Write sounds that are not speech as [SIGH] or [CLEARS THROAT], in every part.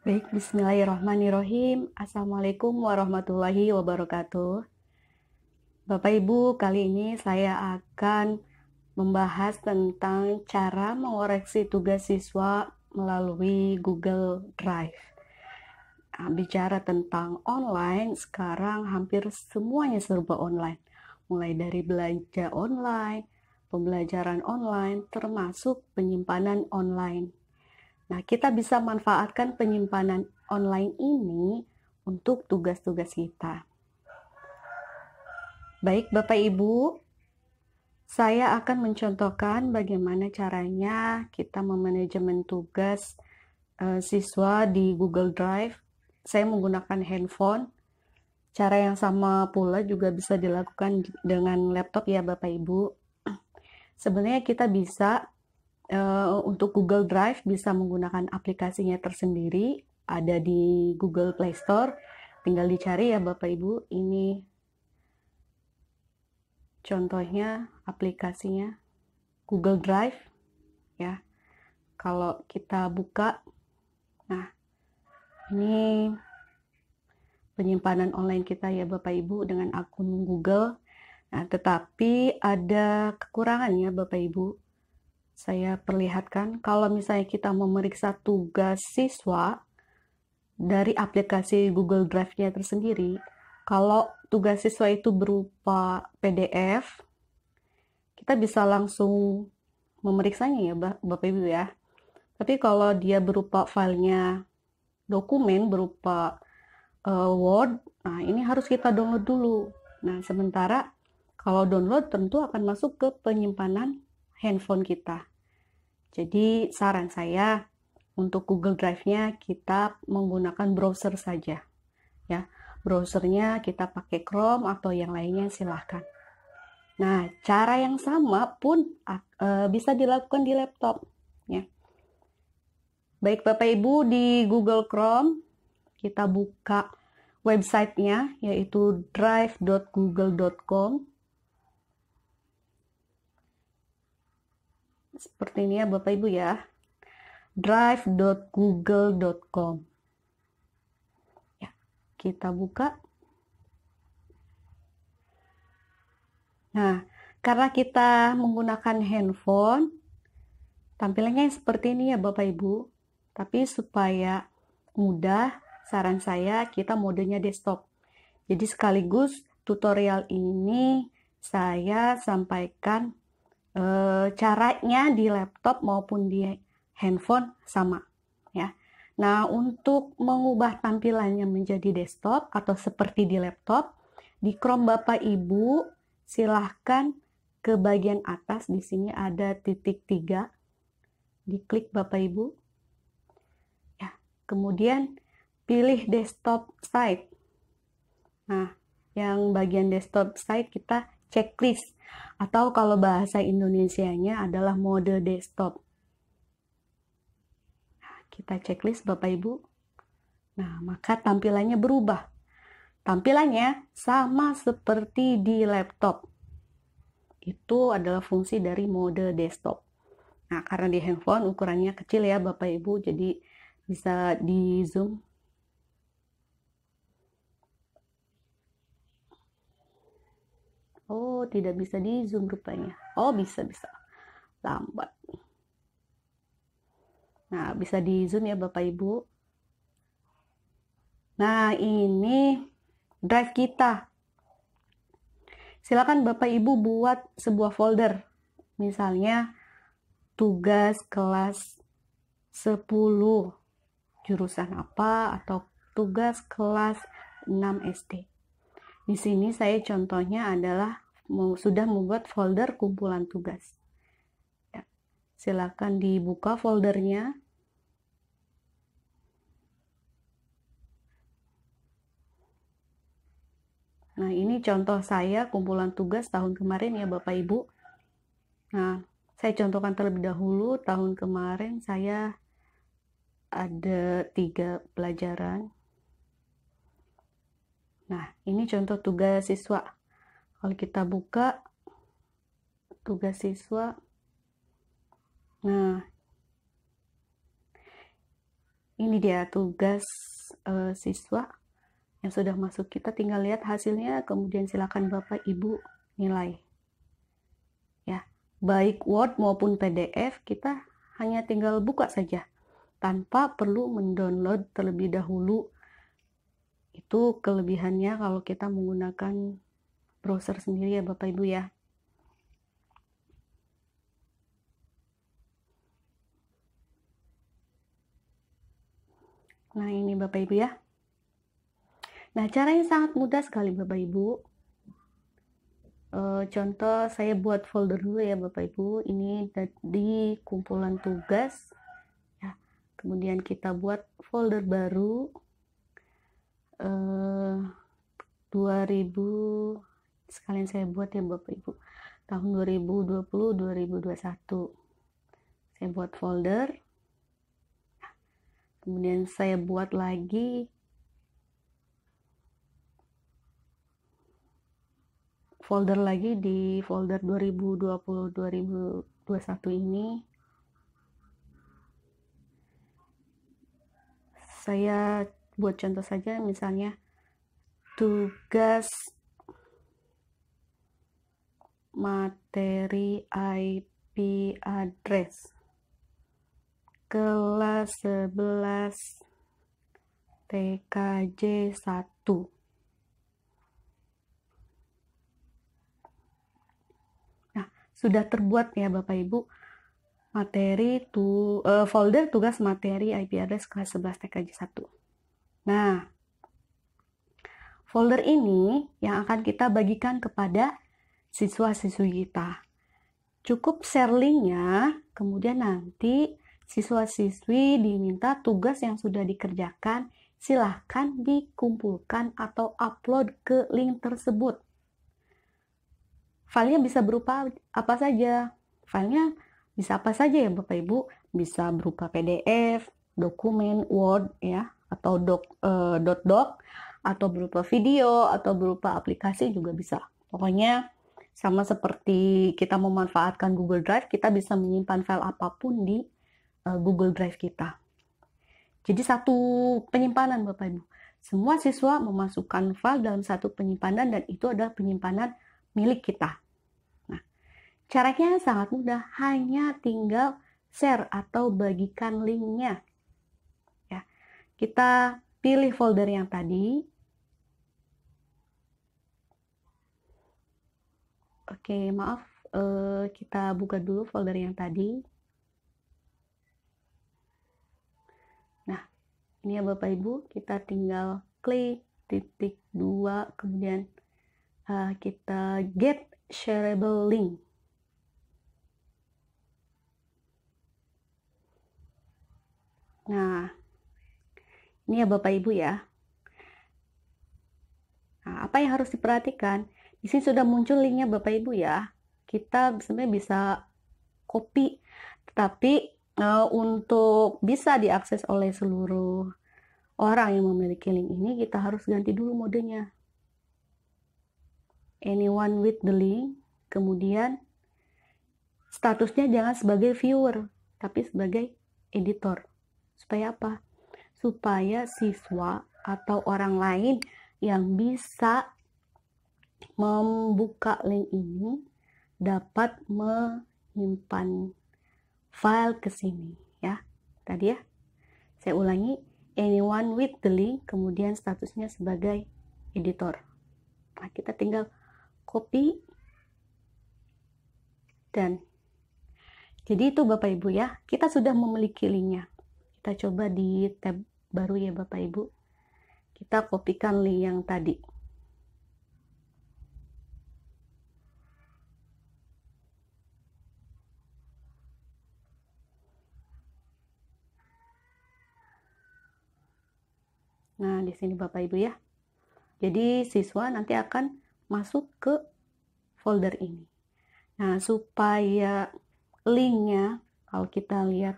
Baik, bismillahirrahmanirrahim. Assalamualaikum warahmatullahi wabarakatuh. Bapak Ibu, kali ini saya akan membahas tentang cara mengoreksi tugas siswa melalui Google Drive. Ah, bicara tentang online, sekarang hampir semuanya serba online. Mulai dari belanja online, pembelajaran online, termasuk penyimpanan online Nah, kita bisa manfaatkan penyimpanan online ini untuk tugas-tugas kita. Baik, Bapak Ibu, saya akan mencontohkan bagaimana caranya kita memanajemen tugas eh, siswa di Google Drive. Saya menggunakan handphone. Cara yang sama pula juga bisa dilakukan dengan laptop ya Bapak Ibu. [CLEARS THROAT] Sebenarnya kita bisa Eh, untuk Google Drive bisa menggunakan aplikasinya tersendiri ada di Google Play Store tinggal dicari ya Bapak Ibu ini contohnya aplikasinya Google Drive ya kalau kita buka nah ini penyimpanan online kita ya Bapak Ibu dengan akun Google nah tetapi ada kekurangan ya Bapak Ibu saya perlihatkan kalau misalnya kita memeriksa tugas siswa dari aplikasi Google Drive-nya tersendiri, kalau tugas siswa itu berupa PDF, kita bisa langsung memeriksanya ya Bapak Ibu ya. Tapi kalau dia berupa filenya dokumen berupa uh, Word, nah ini harus kita download dulu. Nah sementara kalau download tentu akan masuk ke penyimpanan handphone kita. Jadi saran saya untuk Google Drive-nya kita menggunakan browser saja. Ya, browsernya kita pakai Chrome atau yang lainnya silahkan. Nah, cara yang sama pun uh, bisa dilakukan di laptop. Ya. Baik Bapak Ibu di Google Chrome kita buka websitenya yaitu drive.google.com Seperti ini ya Bapak Ibu ya. drive.google.com. Ya, kita buka. Nah, karena kita menggunakan handphone, tampilannya seperti ini ya Bapak Ibu. Tapi supaya mudah, saran saya kita modenya desktop. Jadi sekaligus tutorial ini saya sampaikan e, caranya di laptop maupun di handphone sama ya. Nah, untuk mengubah tampilannya menjadi desktop atau seperti di laptop, di Chrome Bapak Ibu silahkan ke bagian atas di sini ada titik tiga diklik Bapak Ibu ya kemudian pilih desktop site nah yang bagian desktop site kita checklist atau kalau bahasa Indonesianya adalah mode desktop. kita checklist Bapak Ibu. Nah, maka tampilannya berubah. Tampilannya sama seperti di laptop. Itu adalah fungsi dari mode desktop. Nah, karena di handphone ukurannya kecil ya Bapak Ibu, jadi bisa di zoom tidak bisa di Zoom rupanya. Oh, bisa bisa. Lambat. Nah, bisa di Zoom ya Bapak Ibu. Nah, ini drive kita. Silakan Bapak Ibu buat sebuah folder. Misalnya tugas kelas 10 jurusan apa atau tugas kelas 6 SD. Di sini saya contohnya adalah sudah membuat folder kumpulan tugas. Ya. Silakan dibuka foldernya. Nah, ini contoh saya kumpulan tugas tahun kemarin ya Bapak Ibu. Nah, saya contohkan terlebih dahulu tahun kemarin saya ada tiga pelajaran. Nah, ini contoh tugas siswa kalau kita buka tugas siswa nah ini dia tugas uh, siswa yang sudah masuk kita tinggal lihat hasilnya kemudian silakan Bapak Ibu nilai ya baik Word maupun PDF kita hanya tinggal buka saja tanpa perlu mendownload terlebih dahulu itu kelebihannya kalau kita menggunakan browser sendiri ya Bapak Ibu ya. Nah ini Bapak Ibu ya. Nah caranya sangat mudah sekali Bapak Ibu. E, contoh saya buat folder dulu ya Bapak Ibu. Ini di kumpulan tugas. Ya, kemudian kita buat folder baru. E, eh, 2000 sekalian saya buat ya Bapak Ibu tahun 2020 2021 saya buat folder kemudian saya buat lagi folder lagi di folder 2020 2021 ini saya buat contoh saja misalnya tugas materi IP address kelas 11 TKJ 1 Nah, sudah terbuat ya Bapak Ibu materi tu uh, folder tugas materi IP address kelas 11 TKJ 1. Nah, folder ini yang akan kita bagikan kepada siswa-siswi kita. Cukup share linknya, kemudian nanti siswa-siswi diminta tugas yang sudah dikerjakan, silahkan dikumpulkan atau upload ke link tersebut. Filenya bisa berupa apa saja? Filenya bisa apa saja ya Bapak Ibu? Bisa berupa PDF, dokumen, Word ya, atau doc, eh, dot doc, atau berupa video, atau berupa aplikasi juga bisa. Pokoknya sama seperti kita memanfaatkan Google Drive, kita bisa menyimpan file apapun di uh, Google Drive kita. Jadi satu penyimpanan Bapak Ibu. Semua siswa memasukkan file dalam satu penyimpanan dan itu adalah penyimpanan milik kita. Nah, caranya sangat mudah, hanya tinggal share atau bagikan linknya. Ya, kita pilih folder yang tadi, Oke, maaf uh, kita buka dulu folder yang tadi. Nah, ini ya Bapak Ibu, kita tinggal klik titik dua, kemudian uh, kita get shareable link. Nah, ini ya Bapak Ibu ya. Nah, apa yang harus diperhatikan? Di sini sudah muncul linknya Bapak Ibu ya. Kita sebenarnya bisa copy, tetapi uh, untuk bisa diakses oleh seluruh orang yang memiliki link ini, kita harus ganti dulu modenya. Anyone with the link, kemudian statusnya jangan sebagai viewer, tapi sebagai editor. Supaya apa? Supaya siswa atau orang lain yang bisa membuka link ini dapat menyimpan file ke sini ya. Tadi ya. Saya ulangi anyone with the link kemudian statusnya sebagai editor. Nah, kita tinggal copy dan jadi itu Bapak Ibu ya, kita sudah memiliki linknya. Kita coba di tab baru ya Bapak Ibu. Kita kopikan link yang tadi. Nah, di sini Bapak Ibu ya. Jadi siswa nanti akan masuk ke folder ini. Nah, supaya linknya, kalau kita lihat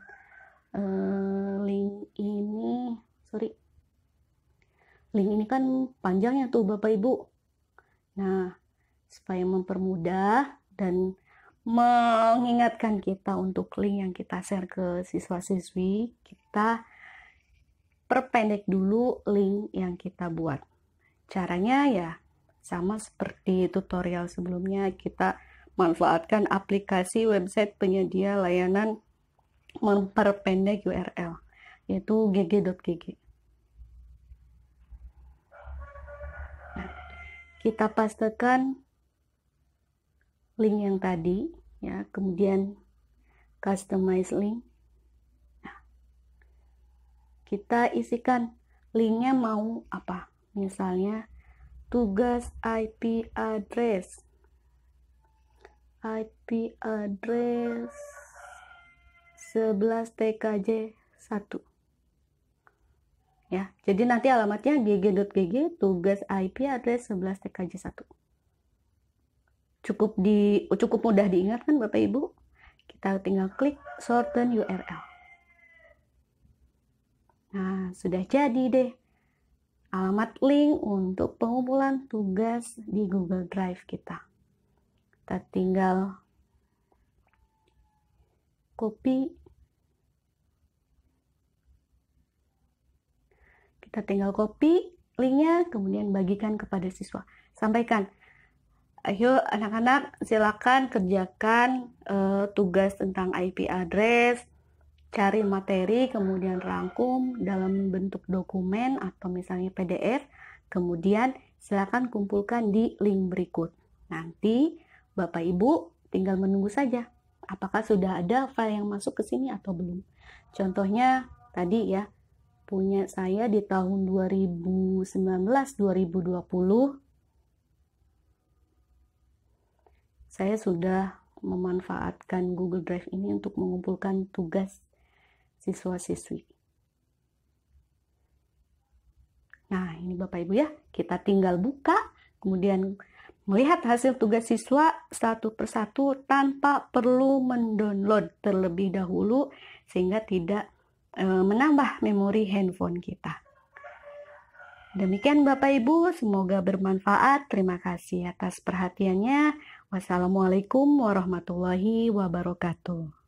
eh, link ini, sorry, link ini kan panjangnya tuh Bapak Ibu. Nah, supaya mempermudah dan mengingatkan kita untuk link yang kita share ke siswa-siswi, kita perpendek dulu link yang kita buat. Caranya ya sama seperti tutorial sebelumnya kita manfaatkan aplikasi website penyedia layanan memperpendek URL yaitu gg.gg. Nah, kita pastikan link yang tadi ya, kemudian customize link kita isikan linknya mau apa misalnya tugas IP address IP address 11 TKJ 1 ya jadi nanti alamatnya gg.gg tugas IP address 11 TKJ 1 cukup di cukup mudah diingat kan Bapak Ibu kita tinggal klik shorten URL Nah, sudah jadi deh alamat link untuk pengumpulan tugas di Google Drive kita. Kita tinggal copy. Kita tinggal copy linknya, kemudian bagikan kepada siswa. Sampaikan, ayo anak-anak silakan kerjakan uh, tugas tentang IP address, cari materi, kemudian rangkum dalam bentuk dokumen atau misalnya PDF, kemudian silakan kumpulkan di link berikut. Nanti Bapak Ibu tinggal menunggu saja apakah sudah ada file yang masuk ke sini atau belum. Contohnya tadi ya, punya saya di tahun 2019-2020 saya sudah memanfaatkan Google Drive ini untuk mengumpulkan tugas siswa-siswi. Nah, ini Bapak Ibu ya, kita tinggal buka, kemudian melihat hasil tugas siswa satu persatu tanpa perlu mendownload terlebih dahulu sehingga tidak e, menambah memori handphone kita. Demikian Bapak Ibu, semoga bermanfaat. Terima kasih atas perhatiannya. Wassalamualaikum warahmatullahi wabarakatuh.